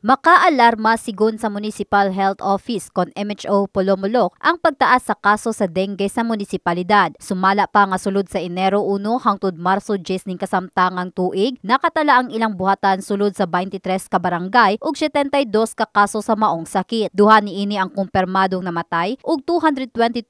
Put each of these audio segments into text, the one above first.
Makaalarma sigon sa Municipal Health Office kon MHO Polomolok ang pagtaas sa kaso sa dengue sa munisipalidad. Sumala pa nga sulod sa Enero 1 hangtod Marso 10 ning kasamtangang tuig, nakatala ang ilang buhatan sulod sa 23 ka barangay ug 72 ka kaso sa maong sakit. Duha ni ini ang kumpirmadong namatay ug 222%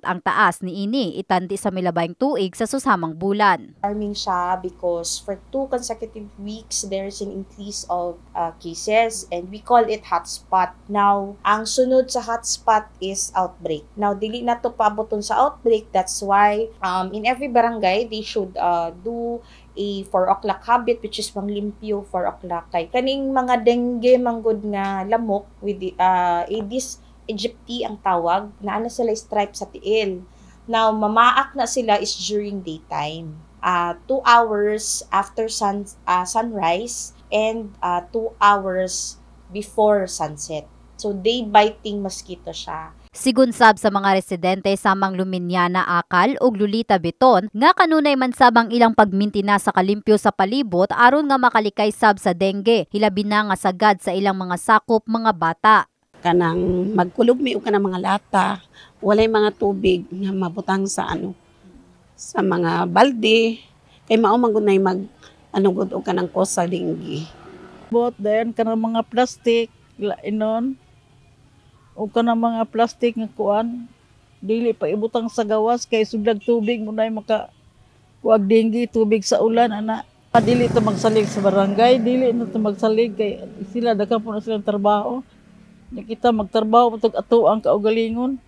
ang taas ni ini itandi sa milabayng tuig sa susamang bulan. Alarming siya because for two consecutive weeks there is an increase of uh, cases cases and we call it hotspot. Now, ang sunod sa hotspot is outbreak. Now, dili na to pabuton sa outbreak. That's why um, in every barangay, they should uh, do a 4 o'clock habit which is manglimpyo 4 o'clock kay kaning mga dengue manggod nga lamok with the, uh, Aedes aegypti ang tawag na ano sila stripe sa tiil. Now, mamaak na sila is during daytime uh, 2 hours after sun, uh, sunrise and uh, 2 hours before sunset. So day-biting mosquito siya. Sigunsab sa mga residente sa Mang Luminyana Akal o Lulita Beton, nga kanunay man sabang ilang pagminti na sa kalimpyo sa palibot aron nga makalikay sab sa dengue, hilabi na nga sagad sa ilang mga sakop mga bata. Kanang magkulog mi o kanang mga lata, walay mga tubig nga mabutang sa ano, sa mga balde kay eh, mao man gud mag ano gud og kanang kosa dinggi bot then kanang mga plastic inon o kanang mga plastic nga kuan dili pa ibutang sa gawas kay sudlag tubig mo nay maka kuag dinggi tubig sa ulan ana ah, dili ta magsalig sa barangay dili na ta magsalig kay sila dakan po na silang trabaho nakita magtrabaho matag ato ang kaugalingon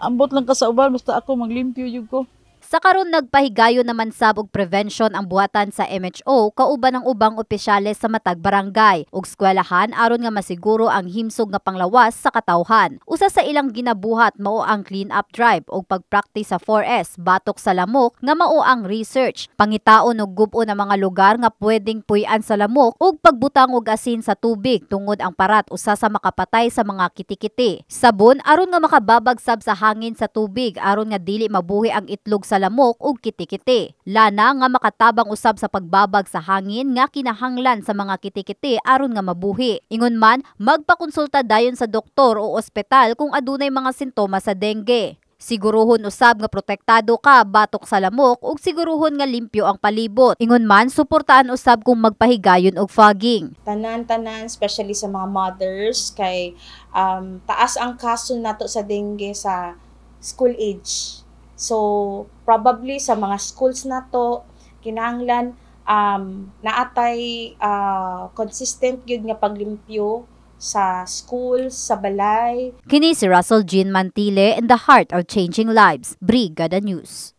ambot lang ka sa uban basta ako maglimpyo jud ko sa karon nagpahigayo naman sabog prevention ang buhatan sa MHO kauban ng ubang opisyales sa matag barangay ug eskwelahan aron nga masiguro ang himsog nga panglawas sa katawhan. Usa sa ilang ginabuhat mao ang clean up drive ug pagpraktis sa 4S batok sa lamok nga mao ang research. Pangitaon og gubo na mga lugar nga pwedeng puy-an sa lamok ug pagbutang og asin sa tubig tungod ang parat usa sa makapatay sa mga kitikiti. Sabon aron nga makababagsab sa hangin sa tubig aron nga dili mabuhi ang itlog sa palamok ug kitikiti. Lana nga makatabang usab sa pagbabag sa hangin nga kinahanglan sa mga kitikiti aron nga mabuhi. Ingon man, magpakonsulta dayon sa doktor o ospital kung adunay mga sintomas sa dengue. Siguruhon usab nga protektado ka batok sa lamok ug siguruhon nga limpyo ang palibot. Ingon man suportaan usab kung magpahigayon og fogging. Tanan-tanan especially sa mga mothers kay um, taas ang kaso nato sa dengue sa school age. So, probably sa mga schools na to, kinanglan um, naatay uh, ah, consistent gyud nga paglimpyo sa school, sa balay. Kini si Russell Jean Mantile in the heart of changing lives, Brigada News.